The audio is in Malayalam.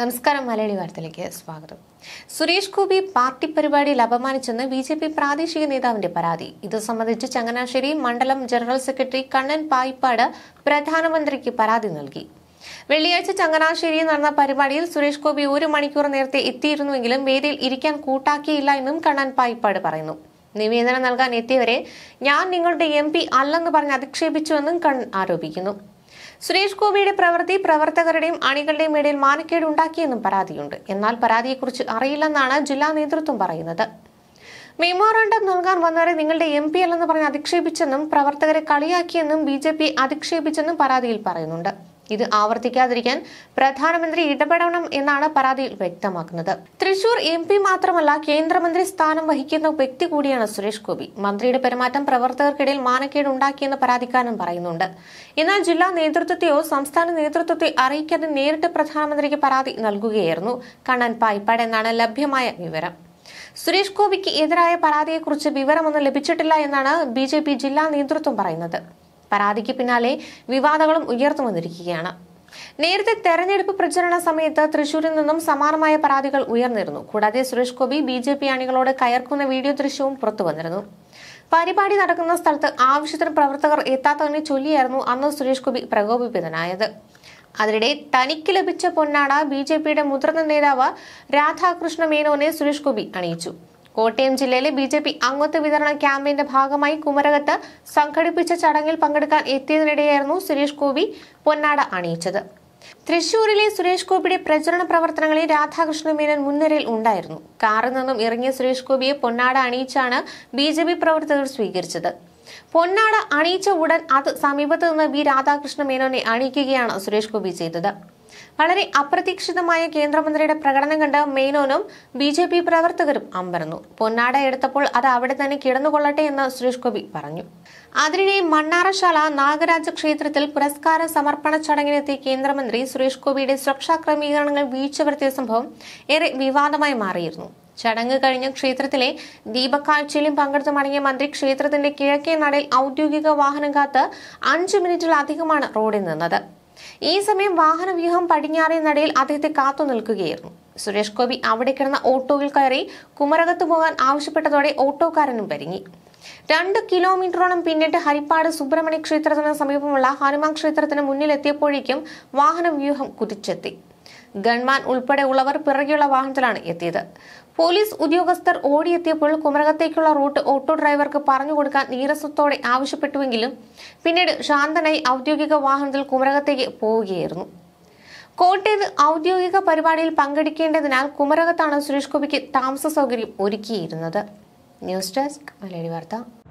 നമസ്കാരം മലയാളി വാർത്തയിലേക്ക് സ്വാഗതം സുരേഷ് ഗോപി പാർട്ടി പരിപാടിയിൽ അപമാനിച്ചെന്ന് ബി ജെ പി പ്രാദേശിക നേതാവിന്റെ പരാതി ഇത് സംബന്ധിച്ച് ചങ്ങനാശ്ശേരി മണ്ഡലം ജനറൽ സെക്രട്ടറി കണ്ണൻ പായിപ്പാട് പ്രധാനമന്ത്രിക്ക് പരാതി നൽകി വെള്ളിയാഴ്ച ചങ്ങനാശ്ശേരിയിൽ നടന്ന പരിപാടിയിൽ സുരേഷ് ഗോപി ഒരു മണിക്കൂർ നേരത്തെ എത്തിയിരുന്നുവെങ്കിലും വേദിയിൽ ഇരിക്കാൻ കൂട്ടാക്കിയില്ല എന്നും കണ്ണൻ പായിപ്പാട് പറയുന്നു നിവേദനം നൽകാൻ എത്തിയവരെ ഞാൻ നിങ്ങളുടെ എം പി അല്ലെന്ന് പറഞ്ഞ് അധിക്ഷേപിച്ചുവെന്നും കണ്ണൻ ആരോപിക്കുന്നു സുരേഷ് ഗോപിയുടെ പ്രവൃത്തി പ്രവർത്തകരുടെയും അണികളുടെയും ഇടയിൽ മാനക്കേട് ഉണ്ടാക്കിയെന്നും പരാതിയുണ്ട് എന്നാൽ പരാതിയെക്കുറിച്ച് അറിയില്ലെന്നാണ് ജില്ലാ നേതൃത്വം പറയുന്നത് മെമ്മോറാണ്ടം നൽകാൻ വന്നവരെ നിങ്ങളുടെ എം പി അല്ലെന്ന് പറഞ്ഞ് അധിക്ഷേപിച്ചെന്നും പ്രവർത്തകരെ കളിയാക്കിയെന്നും ബി ജെ പി അധിക്ഷേപിച്ചെന്നും പരാതിയിൽ പറയുന്നുണ്ട് ഇത് ആവർത്തിക്കാതിരിക്കാൻ പ്രധാനമന്ത്രി ഇടപെടണം എന്നാണ് പരാതിയിൽ വ്യക്തമാക്കുന്നത് തൃശൂർ എം പി മാത്രമല്ല കേന്ദ്രമന്ത്രി സ്ഥാനം വഹിക്കുന്ന വ്യക്തി കൂടിയാണ് സുരേഷ് ഗോപി മന്ത്രിയുടെ പെരുമാറ്റം പ്രവർത്തകർക്കിടയിൽ മാനക്കേട് ഉണ്ടാക്കിയെന്ന് പരാതിക്കാരൻ പറയുന്നുണ്ട് എന്നാൽ ജില്ലാ നേതൃത്വത്തെയോ സംസ്ഥാന നേതൃത്വത്തെ അറിയിക്കാതെ നേരിട്ട് പ്രധാനമന്ത്രിക്ക് പരാതി നൽകുകയായിരുന്നു കണ്ണൻ പായ്പാട് എന്നാണ് ലഭ്യമായ വിവരം സുരേഷ് ഗോപിക്ക് എതിരായ പരാതിയെക്കുറിച്ച് വിവരമൊന്നും ലഭിച്ചിട്ടില്ല എന്നാണ് ബി ജില്ലാ നേതൃത്വം പറയുന്നത് പരാതിക്ക് പിന്നാലെ വിവാദങ്ങളും ഉയർന്നു വന്നിരിക്കുകയാണ് നേരത്തെ തെരഞ്ഞെടുപ്പ് പ്രചരണ സമയത്ത് തൃശൂരിൽ നിന്നും സമാനമായ പരാതികൾ ഉയർന്നിരുന്നു കൂടാതെ Suresh Gopi B J P അണികളോട് കയർക്കുന്ന വീഡിയോ ദൃശ്യവും പുറത്തു വന്നിരുന്നു പരിപാടി നടക്കുന്ന സ്ഥലത്ത് ആവശ്യത്തിന് പ്രവർത്തകർ എത്താത്തതിനെ ചൊല്ലിയായിരുന്നു അന്ന് സുരേഷ് ഗോപി പ്രകോപിതനായത് അതിനിടെ തനിക്ക് ലഭിച്ച പൊന്നാട ബി ജെ പിയുടെ മുതിർന്ന നേതാവ് രാധാകൃഷ്ണ മേനോനെ സുരേഷ് ഗോപി അണിയിച്ചു കോട്ടയം ജില്ലയിലെ ബി ജെ പി അംഗത്വ വിതരണ ക്യാമ്പയിന്റെ ഭാഗമായി കുമരകത്ത് സംഘടിപ്പിച്ച ചടങ്ങിൽ പങ്കെടുക്കാൻ എത്തിയതിനിടെയായിരുന്നു സുരേഷ് ഗോപി പൊന്നാട അണിയിച്ചത് തൃശൂരിലെ സുരേഷ് ഗോപിയുടെ പ്രചരണ പ്രവർത്തനങ്ങളിൽ രാധാകൃഷ്ണ മേനൻ മുൻനിരയിൽ ഉണ്ടായിരുന്നു കാറിൽ നിന്നും ഇറങ്ങിയ സുരേഷ് ഗോപിയെ പൊന്നാട അണിയിച്ചാണ് ബി ജെ പി പ്രവർത്തകർ സ്വീകരിച്ചത് പൊന്നാട അണിയിച്ച ഉടൻ അത് സമീപത്ത് നിന്ന് വി രാധാകൃഷ്ണ മേനോനെ അണിയിക്കുകയാണ് സുരേഷ് ഗോപി ചെയ്തത് വളരെ അപ്രതീക്ഷിതമായ കേന്ദ്രമന്ത്രിയുടെ പ്രകടനം കണ്ട് മേനോനും ബി ജെ പി പ്രവർത്തകരും അമ്പരന്നു പൊന്നാട എടുത്തപ്പോൾ അത് അവിടെ തന്നെ കിടന്നുകൊള്ളട്ടെ എന്ന് സുരേഷ് ഗോപി പറഞ്ഞു അതിനിടെ മണ്ണാറശാല നാഗരാജ ക്ഷേത്രത്തിൽ പുരസ്കാര സമർപ്പണ ചടങ്ങിനെത്തിയ കേന്ദ്രമന്ത്രി സുരേഷ് ഗോപിയുടെ സുരക്ഷാ ക്രമീകരണങ്ങൾ വീഴ്ച വരുത്തിയ സംഭവം ഏറെ വിവാദമായി മാറിയിരുന്നു ചടങ്ങ് കഴിഞ്ഞ് ക്ഷേത്രത്തിലെ ദീപക്കാഴ്ചയിലും പങ്കെടുത്തു മടങ്ങിയ മന്ത്രി ക്ഷേത്രത്തിന്റെ കിഴക്കേ നടയിൽ ഔദ്യോഗിക വാഹനം കാത്ത് അഞ്ചു മിനിറ്റിലധികമാണ് റോഡിൽ നിന്നത് ഈ സമയം വാഹനവ്യൂഹം പടിഞ്ഞാറേ നടയിൽ അദ്ദേഹത്തെ കാത്തു നിൽക്കുകയായിരുന്നു സുരേഷ് ഗോപി അവിടെ കിടന്ന ഓട്ടോയിൽ കയറി കുമരകത്ത് പോകാൻ ആവശ്യപ്പെട്ടതോടെ ഓട്ടോക്കാരനും പരിങ്ങി രണ്ട് കിലോമീറ്ററോളം പിന്നിട്ട് ഹരിപ്പാട് സുബ്രഹ്മണ്യ ക്ഷേത്രത്തിന് സമീപമുള്ള ഹനുമാൻ ക്ഷേത്രത്തിന് മുന്നിലെത്തിയപ്പോഴേക്കും വാഹനവ്യൂഹം കുതിച്ചെത്തി ഗൺമാൻ ഉൾപ്പെടെയുള്ളവർ പിറകെയുള്ള വാഹനത്തിലാണ് എത്തിയത് പോലീസ് ഉദ്യോഗസ്ഥർ ഓടിയെത്തിയപ്പോൾ കുമരകത്തേക്കുള്ള റൂട്ട് ഓട്ടോ ഡ്രൈവർക്ക് പറഞ്ഞു കൊടുക്കാൻ നീരസത്തോടെ ആവശ്യപ്പെട്ടുവെങ്കിലും പിന്നീട് ശാന്തനായി ഔദ്യോഗിക വാഹനത്തിൽ കുമരകത്തേക്ക് പോവുകയായിരുന്നു കോട്ടയത്ത് ഔദ്യോഗിക പരിപാടിയിൽ പങ്കെടുക്കേണ്ടതിനാൽ കുമരകത്താണ് സുരേഷ് ഗോപിക്ക് താമസ സൗകര്യം ഒരുക്കിയിരുന്നത് ന്യൂസ് ഡെസ്ക് മലയാളി വാർത്ത